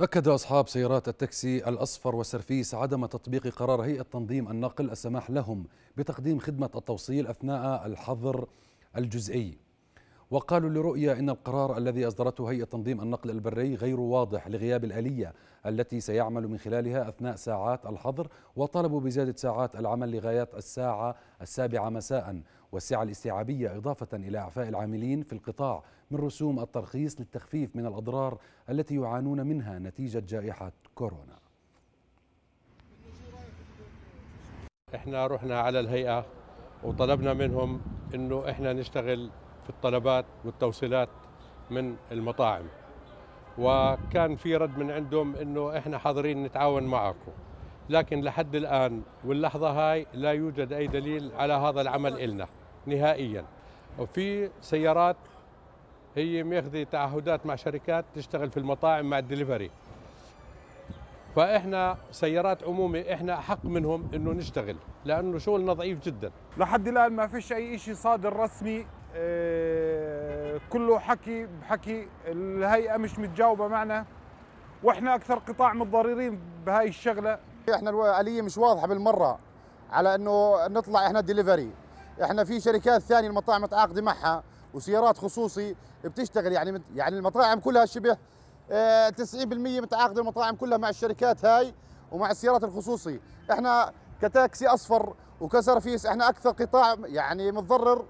أكد أصحاب سيارات التاكسي الأصفر والسرفيس عدم تطبيق قرار هيئة تنظيم النقل السماح لهم بتقديم خدمة التوصيل أثناء الحظر الجزئي وقالوا لرؤيا إن القرار الذي أصدرته هيئة تنظيم النقل البري غير واضح لغياب الآلية التي سيعمل من خلالها أثناء ساعات الحظر وطالبوا بزيادة ساعات العمل لغايات الساعة السابعة مساء والسعة الاستيعابية إضافة إلى إعفاء العاملين في القطاع من رسوم الترخيص للتخفيف من الأضرار التي يعانون منها نتيجة جائحة كورونا احنا رحنا على الهيئة وطلبنا منهم انه احنا نشتغل في الطلبات والتوصيلات من المطاعم وكان في رد من عندهم انه احنا حاضرين نتعاون معكم لكن لحد الان واللحظه هاي لا يوجد اي دليل على هذا العمل النا نهائيا وفي سيارات هي ماخذه تعهدات مع شركات تشتغل في المطاعم مع الدليفري فاحنا سيارات عمومي احنا احق منهم انه نشتغل لانه شغلنا ضعيف جدا لحد الان ما فيش اي شيء صادر رسمي آه، كله حكي بحكي الهيئه مش متجاوبه معنا واحنا اكثر قطاع متضررين بهاي الشغله احنا الاليه مش واضحه بالمره على انه نطلع احنا ديليفري احنا في شركات ثانيه المطاعم متعاقده معها وسيارات خصوصي بتشتغل يعني يعني المطاعم كلها شبه 90% آه، متعاقده المطاعم كلها مع الشركات هاي ومع السيارات الخصوصي احنا كتاكسي اصفر وكسرفيس احنا اكثر قطاع يعني متضرر